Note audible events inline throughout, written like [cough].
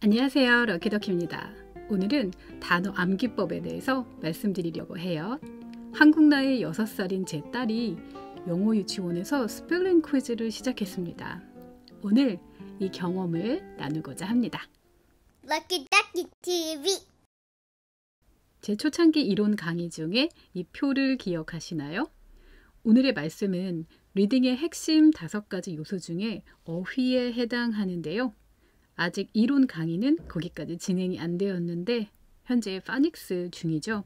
안녕하세요. 럭키덕키입니다. 오늘은 단어 암기법에 대해서 말씀드리려고 해요. 한국 나이 6살인 제 딸이 영어 유치원에서 스펠링 퀴즈를 시작했습니다. 오늘 이 경험을 나누고자 합니다. 럭키덕키 TV 제 초창기 이론 강의 중에 이 표를 기억하시나요? 오늘의 말씀은 리딩의 핵심 다 가지 요소 중에 어휘에 해당하는데요. 아직 이론 강의는 거기까지 진행이 안 되었는데 현재 파닉스 중이죠.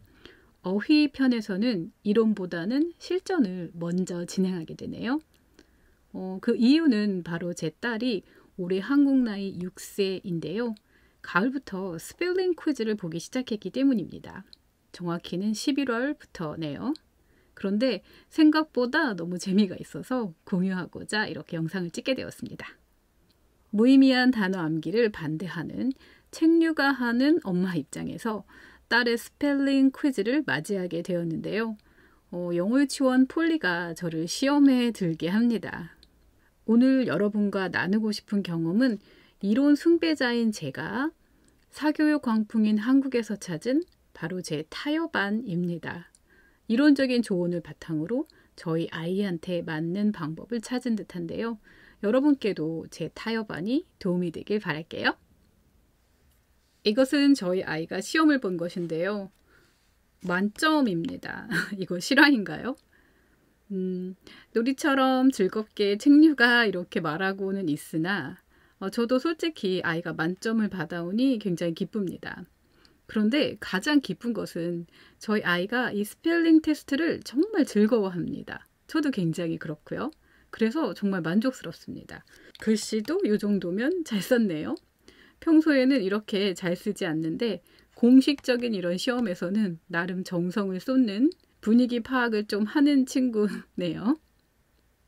어휘 편에서는 이론보다는 실전을 먼저 진행하게 되네요. 어, 그 이유는 바로 제 딸이 올해 한국 나이 6세인데요. 가을부터 스펠링 퀴즈를 보기 시작했기 때문입니다. 정확히는 11월부터네요. 그런데 생각보다 너무 재미가 있어서 공유하고자 이렇게 영상을 찍게 되었습니다. 무의미한 단어 암기를 반대하는 책류가 하는 엄마 입장에서 딸의 스펠링 퀴즈를 맞이하게 되었는데요. 어, 영어유치원 폴리가 저를 시험에 들게 합니다. 오늘 여러분과 나누고 싶은 경험은 이론 숭배자인 제가 사교육 광풍인 한국에서 찾은 바로 제 타협안입니다. 이론적인 조언을 바탕으로 저희 아이한테 맞는 방법을 찾은 듯한데요. 여러분께도 제 타협안이 도움이 되길 바랄게요. 이것은 저희 아이가 시험을 본 것인데요. 만점입니다. [laughs] 이거 실화인가요? 음, 놀이처럼 즐겁게 책류가 이렇게 말하고는 있으나 어, 저도 솔직히 아이가 만점을 받아오니 굉장히 기쁩니다. 그런데 가장 기쁜 것은 저희 아이가 이 스펠링 테스트를 정말 즐거워합니다. 저도 굉장히 그렇고요. 그래서 정말 만족스럽습니다. 글씨도 이 정도면 잘 썼네요. 평소에는 이렇게 잘 쓰지 않는데 공식적인 이런 시험에서는 나름 정성을 쏟는 분위기 파악을 좀 하는 친구네요.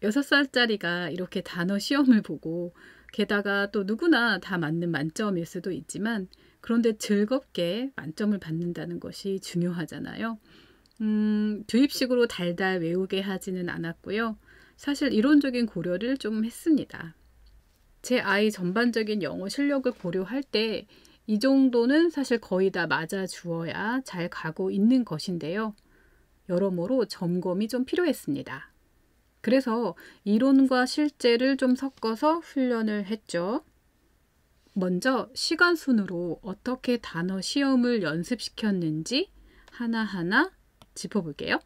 6살짜리가 이렇게 단어 시험을 보고 게다가 또 누구나 다 맞는 만점일 수도 있지만 그런데 즐겁게 만점을 받는다는 것이 중요하잖아요. 음, 주입식으로 달달 외우게 하지는 않았고요. 사실 이론적인 고려를 좀 했습니다. 제 아이 전반적인 영어 실력을 고려할 때 이 정도는 사실 거의 다 맞아 주어야 잘 가고 있는 것인데요. 여러모로 점검이 좀 필요했습니다. 그래서 이론과 실제를 좀 섞어서 훈련을 했죠. 먼저 시간 순으로 어떻게 단어 시험을 연습시켰는지 하나하나 짚어볼게요.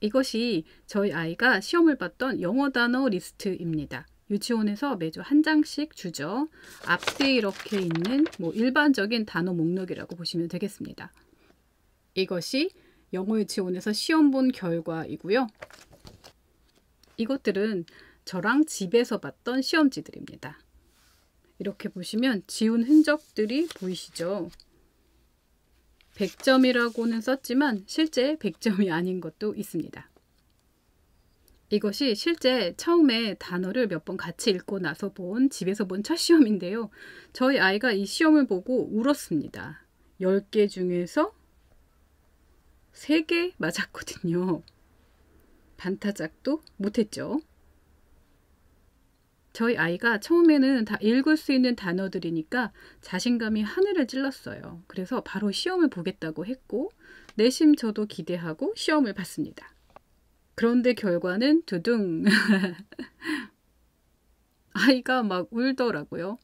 이것이 저희 아이가 시험을 봤던 영어 단어 리스트입니다. 유치원에서 매주 한 장씩 주죠. 앞뒤 이렇게 있는 뭐 일반적인 단어 목록이라고 보시면 되겠습니다. 이것이 영어 유치원에서 시험 본 결과이고요. 이것들은 저랑 집에서 봤던 시험지들입니다. 이렇게 보시면 지운 흔적들이 보이시죠? 100점이라고는 썼지만 실제 100점이 아닌 것도 있습니다. 이것이 실제 처음에 단어를 몇 번 같이 읽고 나서 본 집에서 본 첫 시험인데요. 저희 아이가 이 시험을 보고 울었습니다. 10개 중에서 3개 맞았거든요. 반타작도 못했죠. 저희 아이가 처음에는 다 읽을 수 있는 단어들이니까 자신감이 하늘을 찔렀어요. 그래서 바로 시험을 보겠다고 했고 내심 저도 기대하고 시험을 봤습니다. 그런데 결과는 두둥 [laughs] 아이가 막 울더라고요.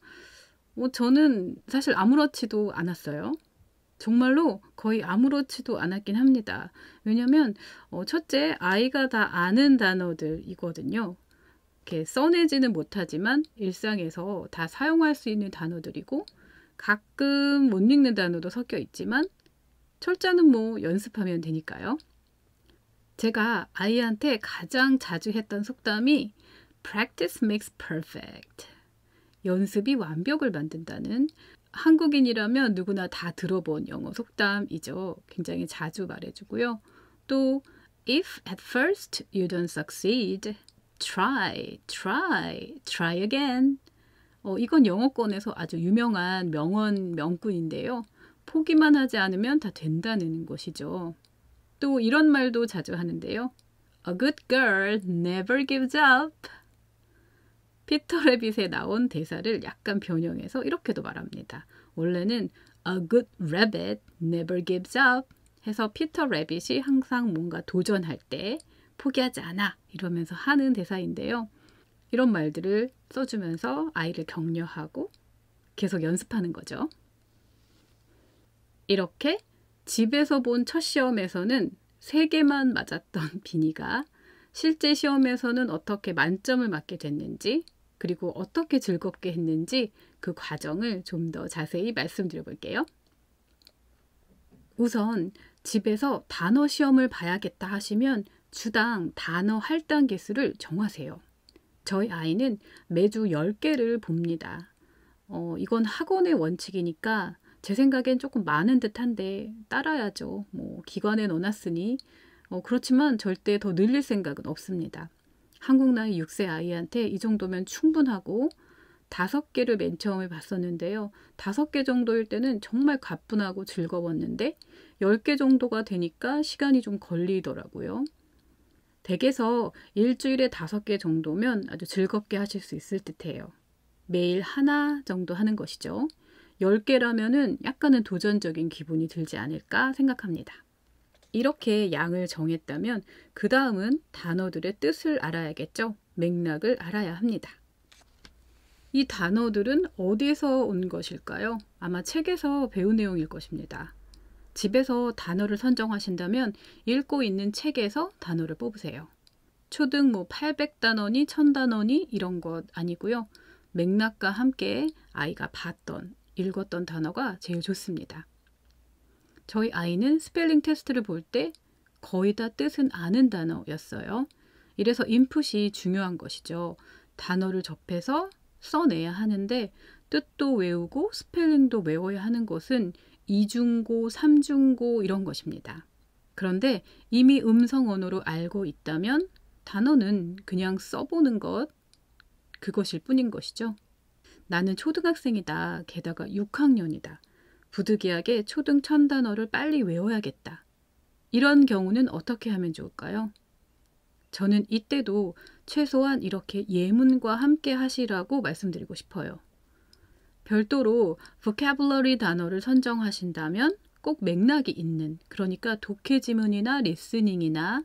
뭐 저는 사실 아무렇지도 않았어요. 정말로 거의 아무렇지도 않았긴 합니다. 왜냐면 어, 첫째 아이가 다 아는 단어들이거든요. 이렇게 써내지는 못하지만 일상에서 다 사용할 수 있는 단어들이고 가끔 못 읽는 단어도 섞여 있지만 철자는 뭐 연습하면 되니까요. 제가 아이한테 가장 자주 했던 속담이 practice makes perfect. 연습이 완벽을 만든다는 한국인이라면 누구나 다 들어본 영어 속담이죠. 굉장히 자주 말해주고요. 또 if at first you don't succeed try, try, try again. 어, 이건 영어권에서 아주 유명한 명언, 명구인데요. 포기만 하지 않으면 다 된다는 것이죠. 또 이런 말도 자주 하는데요. A good girl never gives up. 피터 래빗에 나온 대사를 약간 변형해서 이렇게도 말합니다. 원래는 A good rabbit never gives up 해서 피터 래빗이 항상 뭔가 도전할 때 포기하지 않아 이러면서 하는 대사인데요. 이런 말들을 써주면서 아이를 격려하고 계속 연습하는 거죠. 이렇게 집에서 본 첫 시험에서는 3개만 맞았던 [laughs] 비니가 실제 시험에서는 어떻게 만점을 맞게 됐는지 그리고 어떻게 즐겁게 했는지 그 과정을 좀 더 자세히 말씀드려 볼게요. 우선 집에서 단어 시험을 봐야겠다 하시면 주당 단어 할당 개수를 정하세요. 저희 아이는 매주 10개를 봅니다. 어, 이건 학원의 원칙이니까 제 생각엔 조금 많은 듯한데 따라야죠. 뭐 기관에 넣어놨으니 어, 그렇지만 절대 더 늘릴 생각은 없습니다. 한국 나이 6세 아이한테 이 정도면 충분하고 다섯 개를 맨 처음에 봤었는데요. 다섯 개 정도일 때는 정말 가뿐하고 즐거웠는데 1 0개 정도가 되니까 시간이 좀 걸리더라고요. 댁에서 일주일에 다섯 개 정도면 아주 즐겁게 하실 수 있을 듯해요. 매일 하나 정도 하는 것이죠. 열개라면은 약간은 도전적인 기분이 들지 않을까 생각합니다. 이렇게 양을 정했다면 그 다음은 단어들의 뜻을 알아야겠죠. 맥락을 알아야 합니다. 이 단어들은 어디에서 온 것일까요? 아마 책에서 배운 내용일 것입니다. 집에서 단어를 선정하신다면 읽고 있는 책에서 단어를 뽑으세요. 초등 뭐 800단원이 1000단원이 이런 것 아니고요. 맥락과 함께 아이가 봤던, 읽었던 단어가 제일 좋습니다. 저희 아이는 스펠링 테스트를 볼 때 거의 다 뜻은 아는 단어였어요. 이래서 인풋이 중요한 것이죠. 단어를 접해서 써내야 하는데 뜻도 외우고 스펠링도 외워야 하는 것은 이중고, 삼중고 이런 것입니다. 그런데 이미 음성 언어로 알고 있다면 단어는 그냥 써보는 것, 그것일 뿐인 것이죠. 나는 초등학생이다. 게다가 6학년이다. 부득이하게 초등 천 단어를 빨리 외워야겠다. 이런 경우는 어떻게 하면 좋을까요? 저는 이때도 최소한 이렇게 예문과 함께 하시라고 말씀드리고 싶어요. 별도로 vocabulary 단어를 선정하신다면 꼭 맥락이 있는 그러니까 독해 지문이나 리스닝이나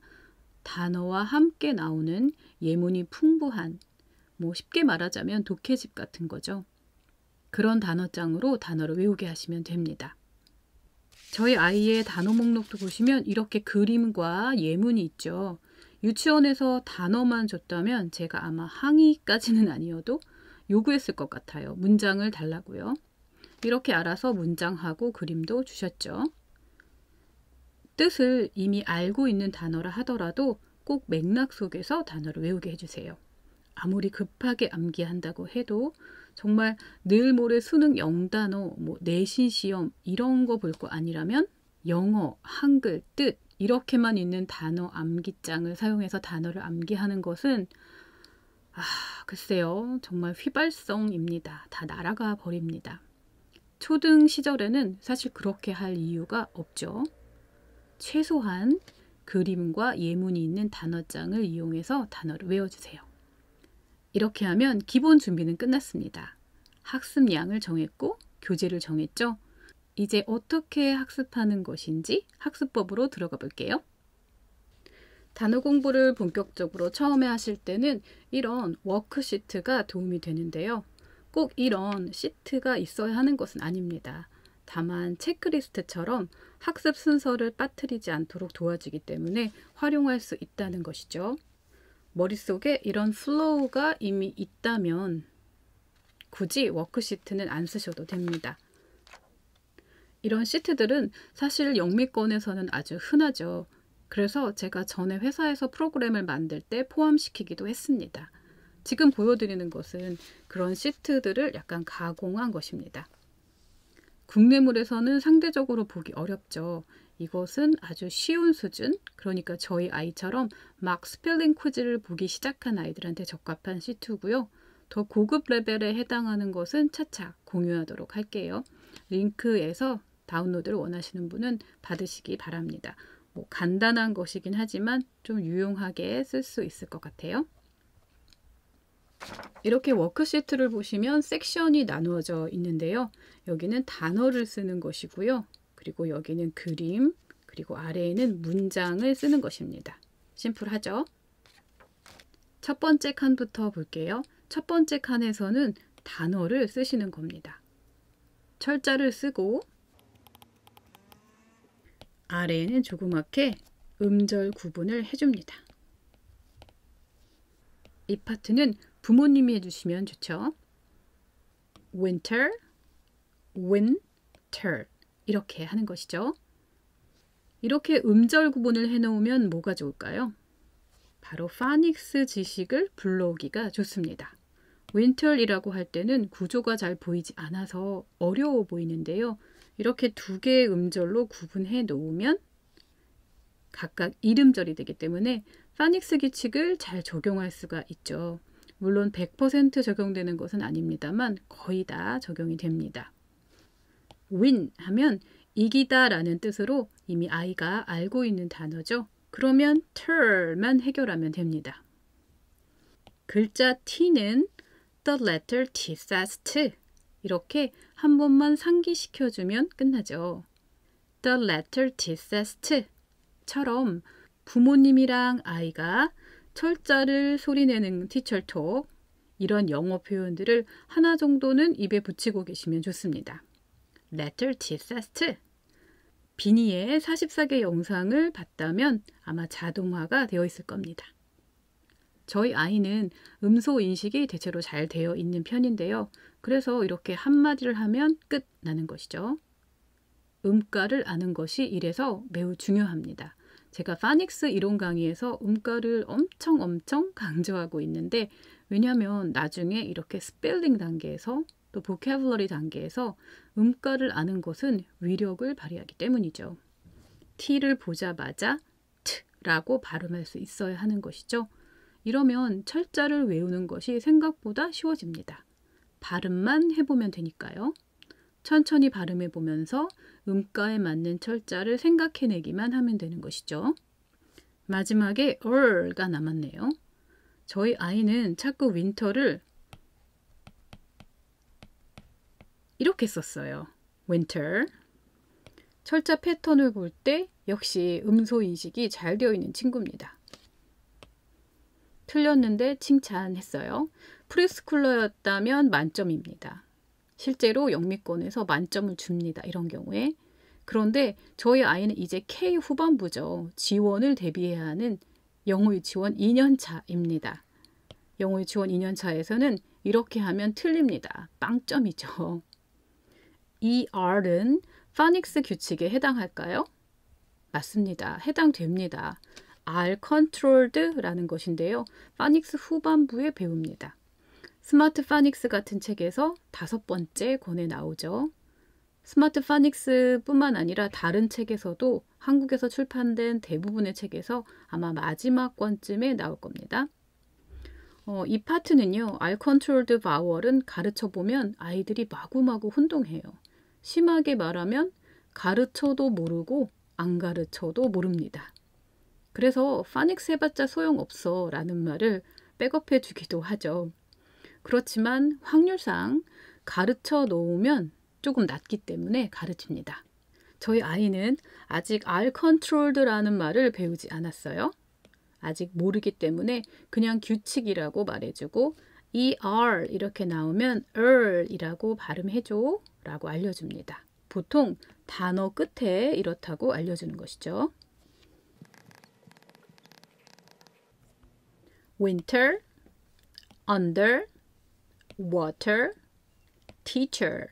단어와 함께 나오는 예문이 풍부한 뭐 쉽게 말하자면 독해집 같은 거죠. 그런 단어장으로 단어를 외우게 하시면 됩니다. 저희 아이의 단어 목록도 보시면 이렇게 그림과 예문이 있죠. 유치원에서 단어만 줬다면 제가 아마 항의까지는 [laughs] 아니어도 요구했을 것 같아요. 문장을 달라고요. 이렇게 알아서 문장하고 그림도 주셨죠. 뜻을 이미 알고 있는 단어라 하더라도 꼭 맥락 속에서 단어를 외우게 해주세요. 아무리 급하게 암기한다고 해도 정말 늘 모레 수능 영단어, 뭐 내신 시험 이런 거 볼 거 아니라면 영어, 한글, 뜻 이렇게만 있는 단어 암기장을 사용해서 단어를 암기하는 것은 아, 글쎄요. 정말 휘발성입니다. 다 날아가 버립니다. 초등 시절에는 사실 그렇게 할 이유가 없죠. 최소한 그림과 예문이 있는 단어장을 이용해서 단어를 외워주세요. 이렇게 하면 기본 준비는 끝났습니다. 학습량을 정했고 교재를 정했죠. 이제 어떻게 학습하는 것인지 학습법으로 들어가 볼게요. 단어 공부를 본격적으로 처음에 하실 때는 이런 워크시트가 도움이 되는데요. 꼭 이런 시트가 있어야 하는 것은 아닙니다. 다만 체크리스트처럼 학습 순서를 빠뜨리지 않도록 도와주기 때문에 활용할 수 있다는 것이죠. 머릿속에 이런 플로우가 이미 있다면 굳이 워크시트는 안 쓰셔도 됩니다. 이런 시트들은 사실 영미권에서는 아주 흔하죠. 그래서 제가 전에 회사에서 프로그램을 만들 때 포함시키기도 했습니다. 지금 보여드리는 것은 그런 시트들을 약간 가공한 것입니다. 국내물에서는 상대적으로 보기 어렵죠. 이것은 아주 쉬운 수준, 그러니까 저희 아이처럼 막 스펠링 퀴즈를 보기 시작한 아이들한테 적합한 시트고요. 더 고급 레벨에 해당하는 것은 차차 공유하도록 할게요. 링크에서 다운로드를 원하시는 분은 받으시기 바랍니다. 뭐 간단한 것이긴 하지만 좀 유용하게 쓸 수 있을 것 같아요. 이렇게 워크시트를 보시면 섹션이 나누어져 있는데요. 여기는 단어를 쓰는 것이고요. 그리고 여기는 그림, 그리고 아래에는 문장을 쓰는 것입니다. 심플하죠? 첫 번째 칸부터 볼게요. 첫 번째 칸에서는 단어를 쓰시는 겁니다. 철자를 쓰고 아래에는 조그맣게 음절 구분을 해줍니다. 이 파트는 부모님이 해주시면 좋죠. winter, winter 이렇게 하는 것이죠. 이렇게 음절 구분을 해놓으면 뭐가 좋을까요? 바로 파닉스 지식을 불러오기가 좋습니다. 윈털이라고 할 때는 구조가 잘 보이지 않아서 어려워 보이는데요. 이렇게 두 개의 음절로 구분해 놓으면 각각 이름절이 되기 때문에 파닉스 규칙을 잘 적용할 수가 있죠. 물론 100% 적용되는 것은 아닙니다만 거의 다 적용이 됩니다. win 하면 이기다 라는 뜻으로 이미 아이가 알고 있는 단어죠. 그러면 tur만 해결하면 됩니다. 글자 t는 the letter t says t 이렇게 한 번만 상기시켜주면 끝나죠. The letter t says 처럼 부모님이랑 아이가 철자를 소리내는 티철톡 이런 영어 표현들을 하나 정도는 입에 붙이고 계시면 좋습니다. letter t says 비니의 44개 영상을 봤다면 아마 자동화가 되어 있을 겁니다. 저희 아이는 음소 인식이 대체로 잘 되어 있는 편인데요. 그래서 이렇게 한마디를 하면 끝나는 것이죠. 음가를 아는 것이 이래서 매우 중요합니다. 제가 파닉스 이론 강의에서 음가를 엄청 엄청 [laughs] 강조하고 있는데 왜냐하면 나중에 이렇게 스펠링 단계에서 또 보캐블러리 단계에서 음가를 아는 것은 위력을 발휘하기 때문이죠. t를 보자마자 t라고 발음할 수 있어야 하는 것이죠. 이러면 철자를 외우는 것이 생각보다 쉬워집니다. 발음만 해보면 되니까요. 천천히 발음해 보면서 음가에 맞는 철자를 생각해내기만 하면 되는 것이죠. 마지막에 얼가 남았네요. 저희 아이는 자꾸 윈터를 이렇게 썼어요. winter. 철자 패턴을 볼 때 역시 음소 인식이 잘 되어 있는 친구입니다. 틀렸는데 칭찬했어요. 프리스쿨러였다면 만점입니다. 실제로 영미권에서 만점을 줍니다. 이런 경우에. 그런데 저희 아이는 이제 K 후반부죠. 지원을 대비해야 하는 영어의 지원 2년차입니다. 영어의 지원 2년차에서는 이렇게 하면 틀립니다. 빵점이죠. ER은 파닉스 규칙에 해당할까요? 맞습니다. 해당됩니다. R 컨트롤드라는 것인데요. 파닉스 후반부에 배웁니다. 스마트 파닉스 같은 책에서 다섯 번째 권에 나오죠. 스마트 파닉스뿐만 아니라 다른 책에서도 한국에서 출판된 대부분의 책에서 아마 마지막 권쯤에 나올 겁니다. 어, 이 파트는요. 알컨트롤드 바월은 가르쳐 보면 아이들이 마구마구 혼동해요. 심하게 말하면 가르쳐도 모르고 안 가르쳐도 모릅니다. 그래서 파닉스 해봤자 소용없어 라는 말을 백업해 주기도 하죠. 그렇지만 확률상 가르쳐 놓으면 조금 낮기 때문에 가르칩니다. 저희 아이는 아직 알 컨트롤드라는 말을 배우지 않았어요. 아직 모르기 때문에 그냥 규칙이라고 말해주고 er 이렇게 나오면 er이라고 발음해줘 라고 알려줍니다. 보통 단어 끝에 이렇다고 알려주는 것이죠. winter, under, water, teacher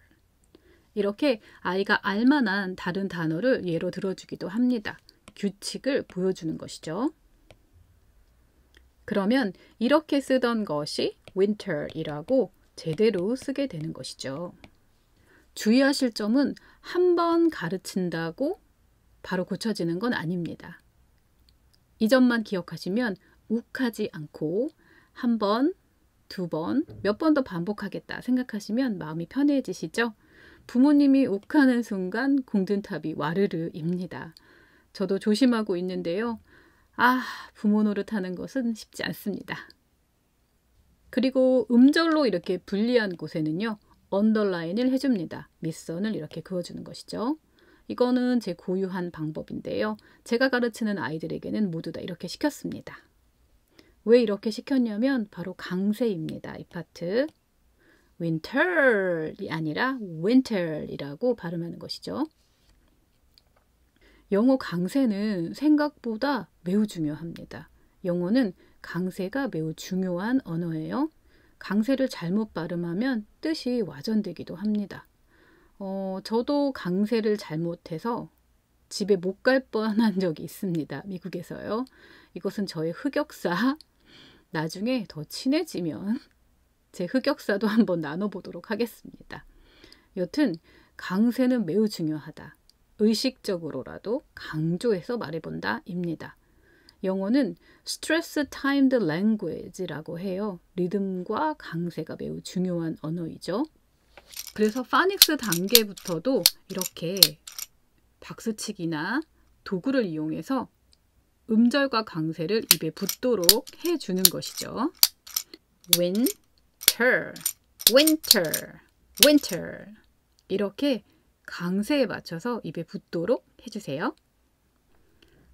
이렇게 아이가 알만한 다른 단어를 예로 들어주기도 합니다. 규칙을 보여주는 것이죠. 그러면 이렇게 쓰던 것이 winter이라고 제대로 쓰게 되는 것이죠. 주의하실 점은 한 번 가르친다고 바로 고쳐지는 건 아닙니다. 이 점만 기억하시면 욱하지 않고 한 번, 두 번, 몇 번 더 반복하겠다 생각하시면 마음이 편해지시죠? 부모님이 욱하는 순간 공든탑이 와르르입니다. 저도 조심하고 있는데요. 아, 부모 노릇하는 것은 쉽지 않습니다. 그리고 음절로 이렇게 분리한 곳에는요. 언더라인을 해줍니다. 밑선을 이렇게 그어주는 것이죠. 이거는 제 고유한 방법인데요. 제가 가르치는 아이들에게는 모두 다 이렇게 시켰습니다. 왜 이렇게 시켰냐면 바로 강세입니다. 이 파트. winter이 아니라 winter이라고 발음하는 것이죠. 영어 강세는 생각보다 매우 중요합니다. 영어는 강세가 매우 중요한 언어예요. 강세를 잘못 발음하면 뜻이 와전되기도 합니다. 어, 저도 강세를 잘못해서 집에 못 갈 뻔한 적이 있습니다. 미국에서요. 이것은 저의 흑역사 나중에 더 친해지면 제 흑역사도 한번 나눠보도록 하겠습니다. 여튼 강세는 매우 중요하다. 의식적으로라도 강조해서 말해본다입니다. 영어는 stress timed language라고 해요. 리듬과 강세가 매우 중요한 언어이죠. 그래서 파닉스 단계부터도 이렇게 박수치기나 도구를 이용해서 음절과 강세를 입에 붙도록 해주는 것이죠. winter, winter, winter 이렇게 강세에 맞춰서 입에 붙도록 해주세요.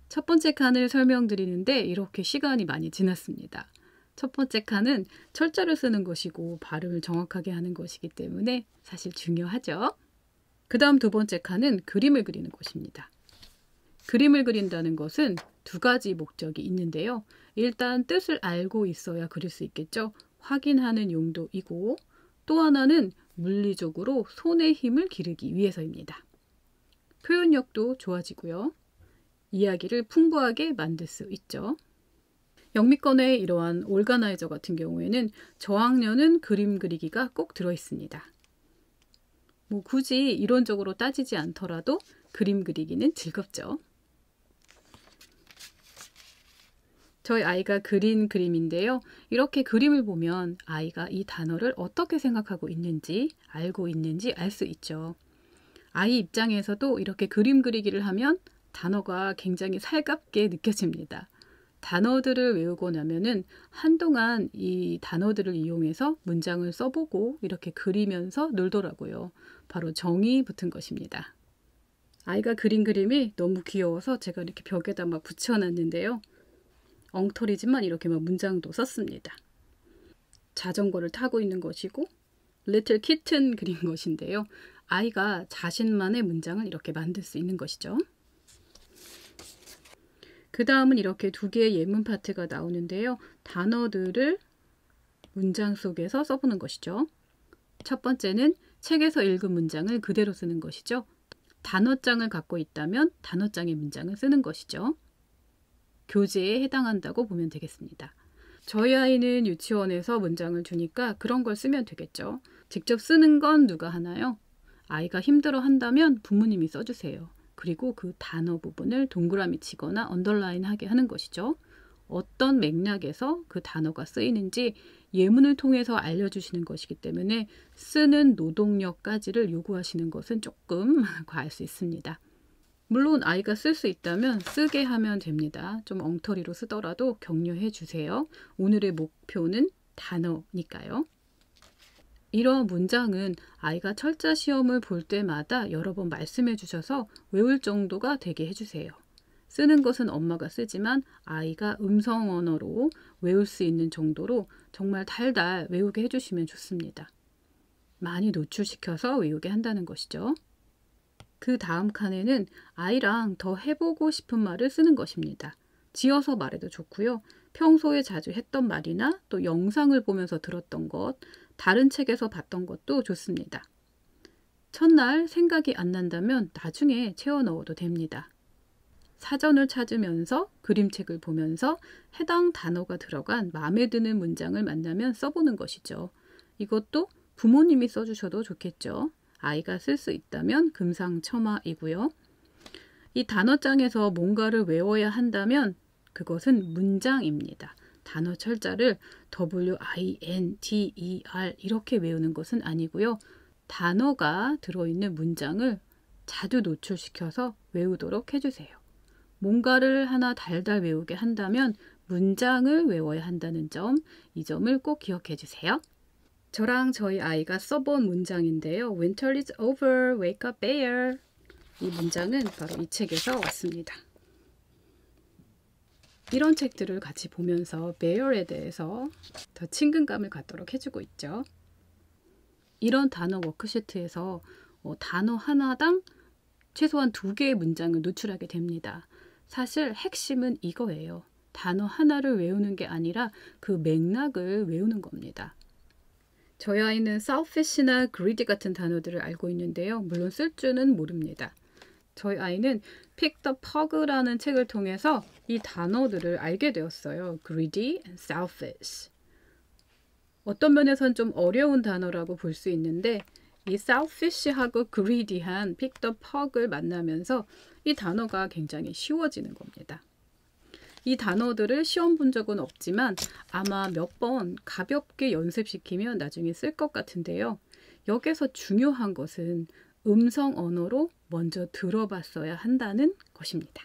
첫 번째 칸을 설명드리는데 이렇게 시간이 많이 지났습니다. 첫 번째 칸은 철자를 쓰는 것이고 발음을 정확하게 하는 것이기 때문에 사실 중요하죠. 그 다음 두 번째 칸은 그림을 그리는 것입니다. 그림을 그린다는 것은 두 가지 목적이 있는데요. 일단 뜻을 알고 있어야 그릴 수 있겠죠. 확인하는 용도이고 또 하나는 물리적으로 손의 힘을 기르기 위해서입니다. 표현력도 좋아지고요. 이야기를 풍부하게 만들 수 있죠. 영미권의 이러한 올가나이저 같은 경우에는 저학년은 그림 그리기가 꼭 들어 있습니다. 뭐 굳이 이론적으로 따지지 않더라도 그림 그리기는 즐겁죠. 저희 아이가 그린 그림인데요. 이렇게 그림을 보면 아이가 이 단어를 어떻게 생각하고 있는지 알고 있는지 알 수 있죠. 아이 입장에서도 이렇게 그림 그리기를 하면 단어가 굉장히 살갑게 느껴집니다. 단어들을 외우고 나면은 한동안 이 단어들을 이용해서 문장을 써보고 이렇게 그리면서 놀더라고요. 바로 정이 붙은 것입니다. 아이가 그린 그림이 너무 귀여워서 제가 이렇게 벽에다 막 붙여놨는데요. 엉터리지만 이렇게 막 문장도 썼습니다. 자전거를 타고 있는 것이고 l i 키튼 그린 [laughs] 것인데요. 아이가 자신만의 문장을 이렇게 만들 수 있는 것이죠. 그 다음은 이렇게 두 개의 예문 파트가 나오는데요. 단어들을 문장 속에서 써보는 것이죠. 첫 번째는 책에서 읽은 문장을 그대로 쓰는 것이죠. 단어장을 갖고 있다면 단어장의 문장을 쓰는 것이죠. 교재에 해당한다고 보면 되겠습니다. 저희 아이는 유치원에서 문장을 주니까 그런 걸 쓰면 되겠죠. 직접 쓰는 건 누가 하나요? 아이가 힘들어 한다면 부모님이 써주세요. 그리고 그 단어 부분을 동그라미 치거나 언더라인 하게 하는 것이죠. 어떤 맥락에서 그 단어가 쓰이는지 예문을 통해서 알려주시는 것이기 때문에 쓰는 노동력까지를 요구하시는 것은 조금 [laughs] 과할 수 있습니다. 물론 아이가 쓸 수 있다면 쓰게 하면 됩니다. 좀 엉터리로 쓰더라도 격려해 주세요. 오늘의 목표는 단어니까요. 이런 문장은 아이가 철자 시험을 볼 때마다 여러 번 말씀해 주셔서 외울 정도가 되게 해주세요. 쓰는 것은 엄마가 쓰지만 아이가 음성 언어로 외울 수 있는 정도로 정말 달달 외우게 해주시면 좋습니다. 많이 노출시켜서 외우게 한다는 것이죠. 그 다음 칸에는 아이랑 더 해보고 싶은 말을 쓰는 것입니다. 지어서 말해도 좋고요. 평소에 자주 했던 말이나 또 영상을 보면서 들었던 것, 다른 책에서 봤던 것도 좋습니다. 첫날 생각이 안 난다면 나중에 채워 넣어도 됩니다. 사전을 찾으면서 그림책을 보면서 해당 단어가 들어간 마음에 드는 문장을 만나면 써보는 것이죠. 이것도 부모님이 써주셔도 좋겠죠. 아이가 쓸 수 있다면 금상첨화이고요. 이 단어장에서 뭔가를 외워야 한다면 그것은 문장입니다. 단어 철자를 W-I-N-D-E-R 이렇게 외우는 것은 아니고요. 단어가 들어있는 문장을 자주 노출시켜서 외우도록 해주세요. 뭔가를 하나 달달 외우게 한다면 문장을 외워야 한다는 점, 이 점을 꼭 기억해 주세요. 저랑 저희 아이가 써본 문장인데요. Winter is over, wake up bear. 이 문장은 바로 이 책에서 왔습니다. 이런 책들을 같이 보면서 배열에 대해서 더 친근감을 갖도록 해주고 있죠. 이런 단어 워크시트에서 어, 단어 하나당 최소한 두 개의 문장을 노출하게 됩니다. 사실 핵심은 이거예요. 단어 하나를 외우는 게 아니라 그 맥락을 외우는 겁니다. 저희 아이는 selfish나 greedy 같은 단어들을 알고 있는데요. 물론 쓸 줄은 모릅니다. 저희 아이는 Pick the Pug라는 책을 통해서 이 단어들을 알게 되었어요. greedy and selfish. 어떤 면에선 좀 어려운 단어라고 볼 수 있는데 이 selfish하고 greedy한 Pick the Pug을 만나면서 이 단어가 굉장히 쉬워지는 겁니다. 이 단어들을 시험 본 적은 없지만 아마 몇 번 가볍게 연습시키면 나중에 쓸 것 같은데요. 여기서 중요한 것은 음성 언어로 먼저 들어봤어야 한다는 것입니다.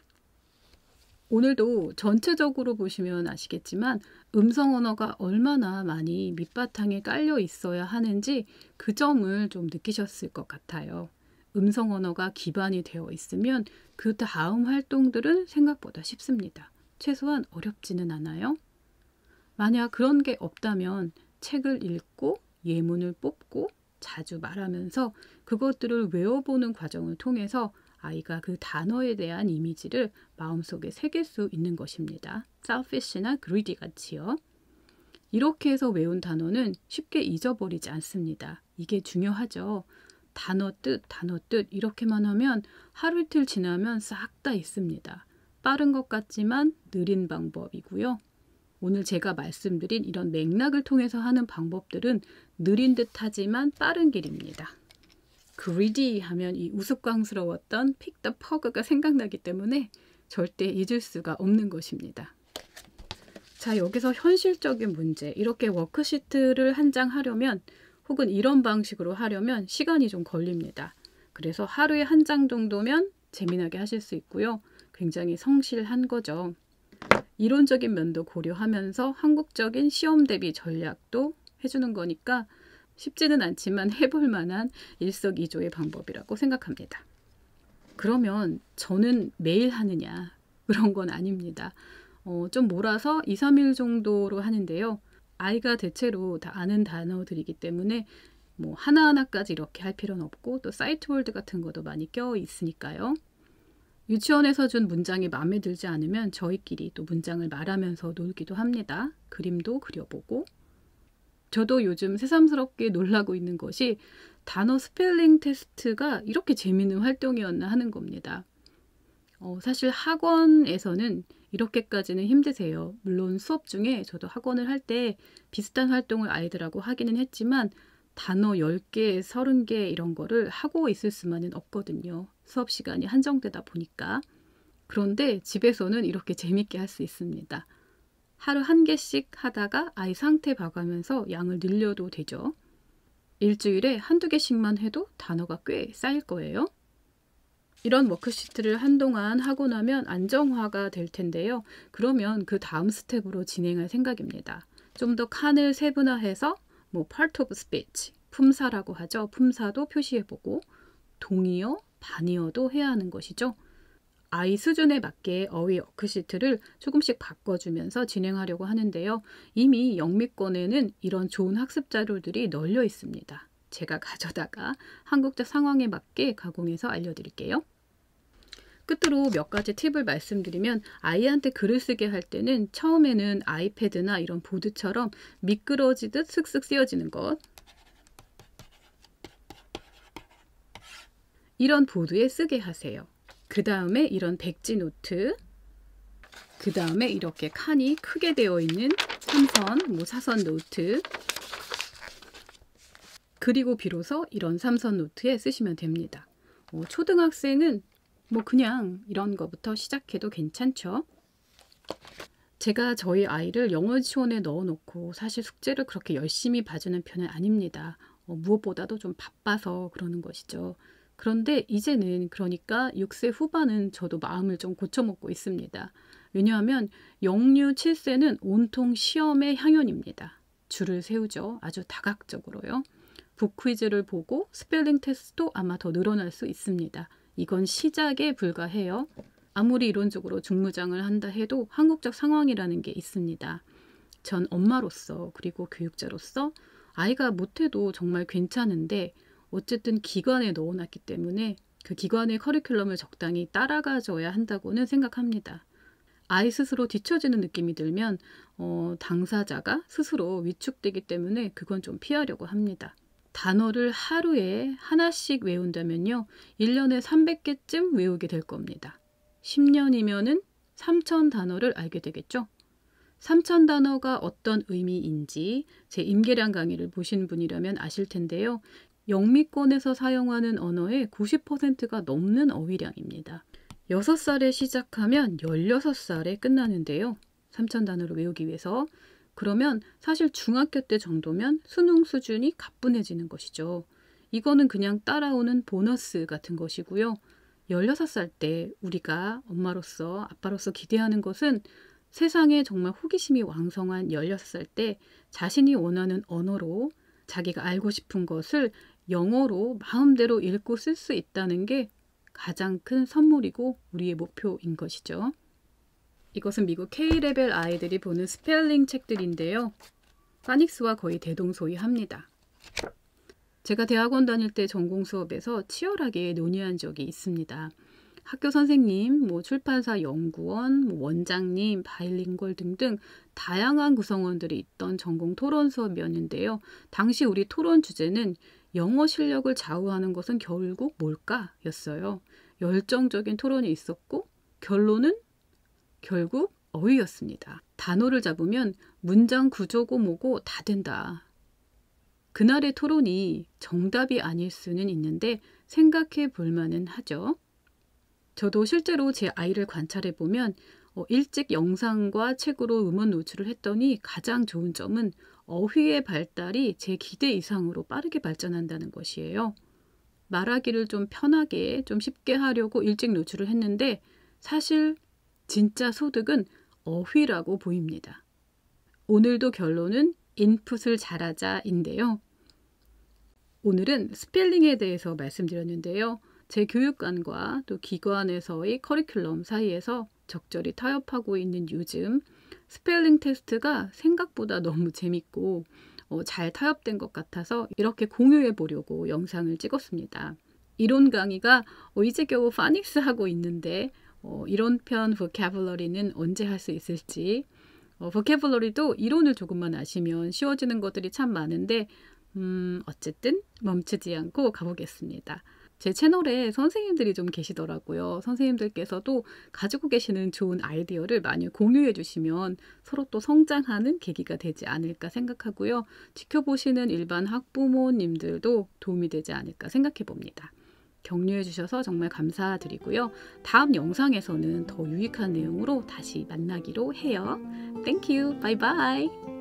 오늘도 전체적으로 보시면 아시겠지만 음성 언어가 얼마나 많이 밑바탕에 깔려 있어야 하는지 그 점을 좀 느끼셨을 것 같아요. 음성 언어가 기반이 되어 있으면 그 다음 활동들은 생각보다 쉽습니다. 최소한 어렵지는 않아요. 만약 그런 게 없다면 책을 읽고 예문을 뽑고 자주 말하면서 그것들을 외워보는 과정을 통해서 아이가 그 단어에 대한 이미지를 마음속에 새길 수 있는 것입니다. selfish나 greedy 같이요. 이렇게 해서 외운 단어는 쉽게 잊어버리지 않습니다. 이게 중요하죠. 단어 뜻, 단어 뜻 이렇게만 하면 하루 이틀 지나면 싹 다 있습니다. 빠른 것 같지만 느린 방법이고요. 오늘 제가 말씀드린 이런 맥락을 통해서 하는 방법들은 느린 듯하지만 빠른 길입니다. greedy 하면 이 우스꽝스러웠던 픽더 퍼그가 생각나기 때문에 절대 잊을 수가 없는 것입니다. 자, 여기서 현실적인 문제. 이렇게 워크시트를 한 장 하려면 혹은 이런 방식으로 하려면 시간이 좀 걸립니다. 그래서 하루에 한 장 정도면 재미나게 하실 수 있고요. 굉장히 성실한 거죠. 이론적인 면도 고려하면서 한국적인 시험 대비 전략도 해주는 거니까 쉽지는 않지만 해볼 만한 일석이조의 방법이라고 생각합니다. 그러면 저는 매일 하느냐 그런 건 아닙니다. 어, 좀 몰아서 2, 3일 정도로 하는데요. 아이가 대체로 다 아는 단어들이기 때문에 뭐 하나하나까지 이렇게 할 필요는 없고 또 사이트월드 같은 것도 많이 껴 있으니까요. 유치원에서 준 문장이 마음에 들지 않으면 저희끼리 또 문장을 말하면서 놀기도 합니다. 그림도 그려보고. 저도 요즘 새삼스럽게 놀라고 있는 것이 단어 스펠링 테스트가 이렇게 재미있는 활동이었나 하는 겁니다. 어, 사실 학원에서는 이렇게까지는 힘드세요. 물론 수업 중에 저도 학원을 할 때 비슷한 활동을 아이들하고 하기는 했지만 단어 10개, 30개 이런 거를 하고 있을 수만은 없거든요. 수업 시간이 한정되다 보니까. 그런데 집에서는 이렇게 재밌게 할 수 있습니다. 하루 한 개씩 하다가 아이 상태 봐가면서 양을 늘려도 되죠. 일주일에 한두 개씩만 해도 단어가 꽤 쌓일 거예요. 이런 워크시트를 한동안 하고 나면 안정화가 될 텐데요. 그러면 그 다음 스텝으로 진행할 생각입니다. 좀 더 칸을 세분화해서 뭐 part of speech, 품사라고 하죠. 품사도 표시해보고 동의어, 반의어도 해야 하는 것이죠. 아이 수준에 맞게 어휘 워크시트를 조금씩 바꿔주면서 진행하려고 하는데요. 이미 영미권에는 이런 좋은 학습 자료들이 널려 있습니다. 제가 [laughs] 가져다가 한국적 상황에 맞게 가공해서 알려드릴게요. 끝으로 몇 가지 팁을 말씀드리면 아이한테 글을 쓰게 할 때는 처음에는 아이패드나 이런 보드처럼 미끄러지듯 슥슥 쓰여지는 것 이런 보드에 쓰게 하세요. 그 다음에 이런 백지 노트 그 다음에 이렇게 칸이 크게 되어 있는 3선, 뭐 4선 노트 그리고 비로소 이런 삼선 노트에 쓰시면 됩니다. 어, 초등학생은 뭐 그냥 이런 거부터 시작해도 괜찮죠? 제가 저희 아이를 영어 지원에 넣어놓고 사실 숙제를 그렇게 열심히 봐주는 편은 아닙니다. 어, 무엇보다도 좀 바빠서 그러는 것이죠. 그런데 이제는 그러니까 6세 후반은 저도 마음을 좀 고쳐먹고 있습니다. 왜냐하면 영유 7세는 온통 시험의 향연입니다. 줄을 세우죠. 아주 다각적으로요. 북퀴즈를 보고 스펠링 테스트도 아마 더 늘어날 수 있습니다. 이건 시작에 불과해요. 아무리 이론적으로 중무장을 한다 해도 한국적 상황이라는 게 있습니다. 전 엄마로서 그리고 교육자로서 아이가 못해도 정말 괜찮은데 어쨌든 기관에 넣어놨기 때문에 그 기관의 커리큘럼을 적당히 따라가줘야 한다고는 생각합니다. 아이 스스로 뒤처지는 느낌이 들면 어, 당사자가 스스로 위축되기 때문에 그건 좀 피하려고 합니다. 단어를 하루에 하나씩 외운다면요. 1년에 300개쯤 외우게 될 겁니다. 10년이면은 3천 단어를 알게 되겠죠. 3천 단어가 어떤 의미인지 제 임계량 강의를 보신 분이라면 아실 텐데요. 영미권에서 사용하는 언어의 90%가 넘는 어휘량입니다. 6살에 시작하면 16살에 끝나는데요. 3천 단어를 외우기 위해서 그러면 사실 중학교 때 정도면 수능 수준이 가뿐해지는 것이죠. 이거는 그냥 따라오는 보너스 같은 것이고요. 16살 때 우리가 엄마로서 아빠로서 기대하는 것은 세상에 정말 호기심이 왕성한 16살 때 자신이 원하는 언어로 자기가 알고 싶은 것을 영어로 마음대로 읽고 쓸 수 있다는 게 가장 큰 선물이고 우리의 목표인 것이죠. 이것은 미국 K레벨 아이들이 보는 스펠링 책들인데요. 파닉스와 거의 대동소이합니다. 제가 대학원 다닐 때 전공 수업에서 치열하게 논의한 적이 있습니다. 학교 선생님, 뭐 출판사 연구원, 뭐 원장님, 바일링걸 등등 다양한 구성원들이 있던 전공 토론 수업이었는데요. 당시 우리 토론 주제는 영어 실력을 좌우하는 것은 결국 뭘까? 였어요. 열정적인 토론이 있었고 결론은 결국 어휘였습니다. 단어를 잡으면 문장 구조고 뭐고 다 된다. 그날의 토론이 정답이 아닐 수는 있는데 생각해 볼 만은 하죠. 저도 실제로 제 아이를 관찰해 보면 어, 일찍 영상과 책으로 음원 노출을 했더니 가장 좋은 점은 어휘의 발달이 제 기대 이상으로 빠르게 발전한다는 것이에요. 말하기를 좀 편하게, 좀 쉽게 하려고 일찍 노출을 했는데 사실 진짜 소득은 어휘라고 보입니다. 오늘도 결론은 인풋을 잘하자인데요. 오늘은 스펠링에 대해서 말씀드렸는데요. 제 교육관과 또 기관에서의 커리큘럼 사이에서 적절히 타협하고 있는 요즘 스펠링 테스트가 생각보다 너무 재밌고 어, 잘 타협된 것 같아서 이렇게 공유해 보려고 영상을 찍었습니다. 이론 강의가 어, 이제 겨우 파닉스 하고 있는데 어, 이런 편 보캐블러리는 언제 할 수 있을지 어, 보캐블러리도 이론을 조금만 아시면 쉬워지는 것들이 참 많은데 음, 어쨌든 멈추지 않고 가보겠습니다. 제 채널에 선생님들이 좀 계시더라고요. 선생님들께서도 가지고 계시는 좋은 아이디어를 많이 공유해 주시면 서로 또 성장하는 계기가 되지 않을까 생각하고요. 지켜보시는 일반 학부모님들도 도움이 되지 않을까 생각해 봅니다. 격려해 주셔서 정말 감사드리고요. 다음 영상에서는 더 유익한 내용으로 다시 만나기로 해요. Thank you. Bye bye.